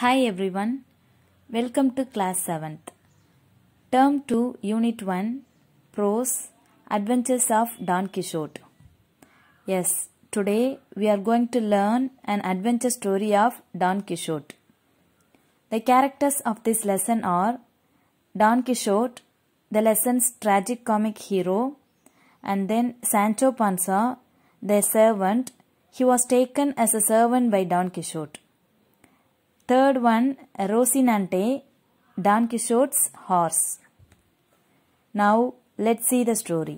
Hi everyone, welcome to class 7th. Term 2, Unit 1, Prose, Adventures of Don Quixote. Yes, today we are going to learn an adventure story of Don Quixote. The characters of this lesson are Don Quixote, the lesson's tragic comic hero, and then Sancho Panza, their servant. He was taken as a servant by Don Quixote. Third one, one Don Quixote's horse. Now let's see the story.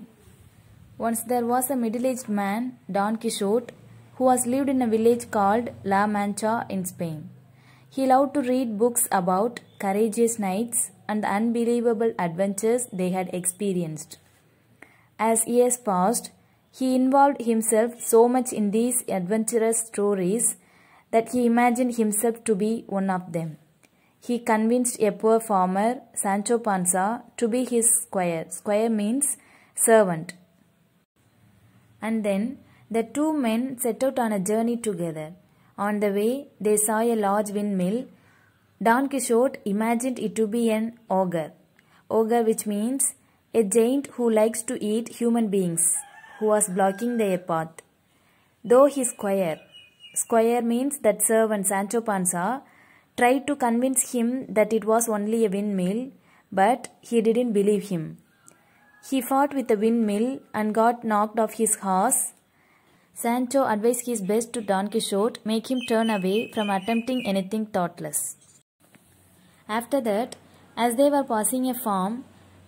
Once there was a middle-aged man, Don Quixote, who has lived in a village called La Mancha in Spain. He loved to read books about courageous knights and unbelievable adventures they had experienced. As years passed, he involved himself so much in these adventurous stories that he imagined himself to be one of them. He convinced a poor farmer, Sancho Panza, to be his squire. Squire means servant. And then the two men set out on a journey together. On the way, they saw a large windmill. Don Quixote imagined it to be an ogre. Ogre which means a giant who likes to eat human beings, who was blocking their path. Though his squire, squire means that servant Sancho Panza tried to convince him that it was only a windmill, but he didn't believe him. He fought with the windmill and got knocked off his horse. Sancho advised his best to Don Quixote, make him turn away from attempting anything thoughtless. After that, as they were passing a farm,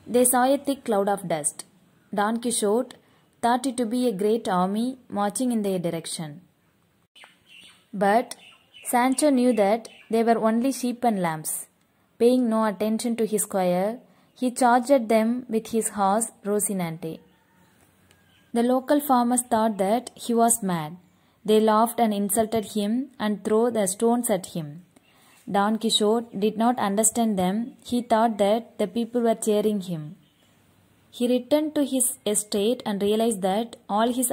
they saw a thick cloud of dust. Don Quixote thought it to be a great army marching in their direction. But Sancho knew that they were only sheep and lambs. Paying no attention to his squire, he charged at them with his horse Rocinante. The local farmers thought that he was mad. They laughed and insulted him and threw their stones at him. Don Quixote did not understand them. He thought that the people were cheering him. He returned to his estate and realized that all his